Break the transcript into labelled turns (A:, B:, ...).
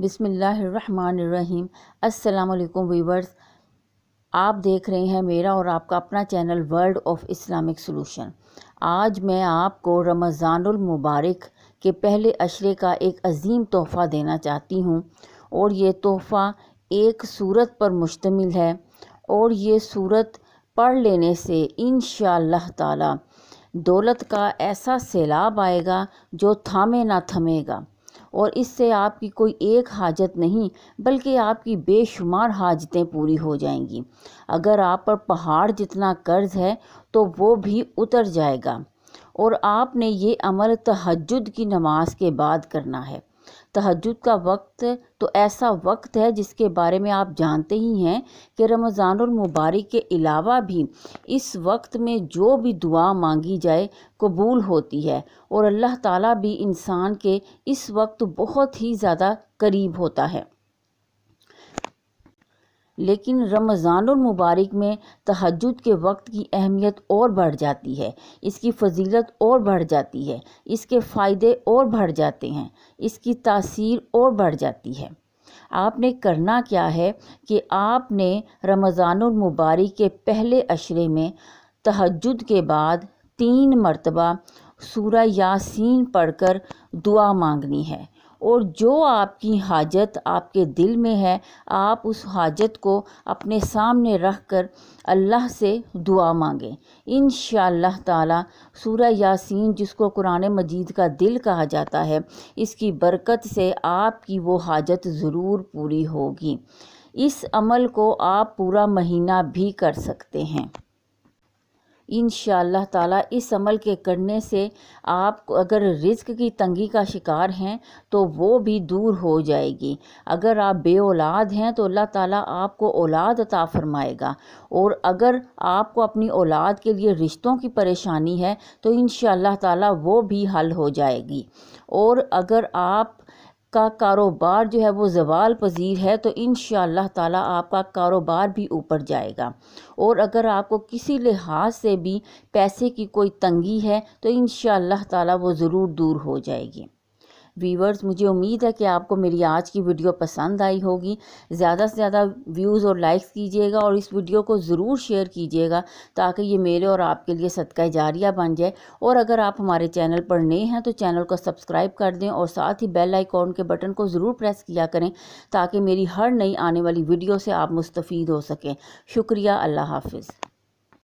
A: बिसमीम् अल्लाम वीवर्स आप देख रहे हैं मेरा और आपका अपना channel world of Islamic solution आज मैं आपको रमज़ानुल मुबारक के पहले अशरे का एक अजीम तोहफ़ा देना चाहती हूँ और ये तोहफ़ा एक सूरत पर मुश्तमिल है और ये सूरत पढ़ लेने से इन ताला दौलत का ऐसा सैलाब आएगा जो थामे ना थमेगा और इससे आपकी कोई एक हाजत नहीं बल्कि आपकी बेशुमार हाजतें पूरी हो जाएंगी अगर आप पर पहाड़ जितना कर्ज है तो वो भी उतर जाएगा और आपने ये अमल तहजद की नमाज के बाद करना है तहजद का वक्त तो ऐसा वक्त है जिसके बारे में आप जानते ही हैं कि रमज़ानमबारक के अलावा भी इस वक्त में जो भी दुआ मांगी जाए कबूल होती है और अल्लाह ताला भी इंसान के इस वक्त बहुत ही ज़्यादा करीब होता है लेकिन रमज़ानमबारक में तहजद के वक्त की अहमियत और बढ़ जाती है इसकी फजीलत और बढ़ जाती है इसके फ़ायदे और बढ़ जाते हैं इसकी तासीर और बढ़ जाती है आपने करना क्या है कि आपने मुबारक के पहले अशरे में तहजद के बाद तीन मरतबा सूर्य यासीन पढ़कर दुआ मांगनी है और जो आपकी हाजत आपके दिल में है आप उस हाजत को अपने सामने रख कर अल्लाह से दुआ मांगें इन ताला सूरह यासीन जिसको कुरान मजीद का दिल कहा जाता है इसकी बरकत से आपकी वो हाजत ज़रूर पूरी होगी इस अमल को आप पूरा महीना भी कर सकते हैं इन ताला इस अमल के करने से आप अगर रिस्क की तंगी का शिकार हैं तो वो भी दूर हो जाएगी अगर आप बे औलाद हैं तो अल्लाह ताला आपको औलाद अता फरमाएगा और अगर आपको अपनी औलाद के लिए रिश्तों की परेशानी है तो इन ताला वो भी हल हो जाएगी और अगर आप का कारोबार जो है वो जवाल पजीर है तो इन ताला आपका कारोबार भी ऊपर जाएगा और अगर आपको किसी लिहाज से भी पैसे की कोई तंगी है तो इन ताला वो ज़रूर दूर हो जाएगी वीवर्स मुझे उम्मीद है कि आपको मेरी आज की वीडियो पसंद आई होगी ज़्यादा से ज़्यादा व्यूज़ और लाइक्स कीजिएगा और इस वीडियो को ज़रूर शेयर कीजिएगा ताकि ये मेरे और आपके लिए सदका जारिया बन जाए और अगर आप हमारे चैनल पर नए हैं तो चैनल को सब्सक्राइब कर दें और साथ ही बेल आइकॉन के बटन को ज़रूर प्रेस किया करें ताकि मेरी हर नई आने वाली वीडियो से आप मुस्तफ़ हो सकें शुक्रिया अल्लाह हाफिज़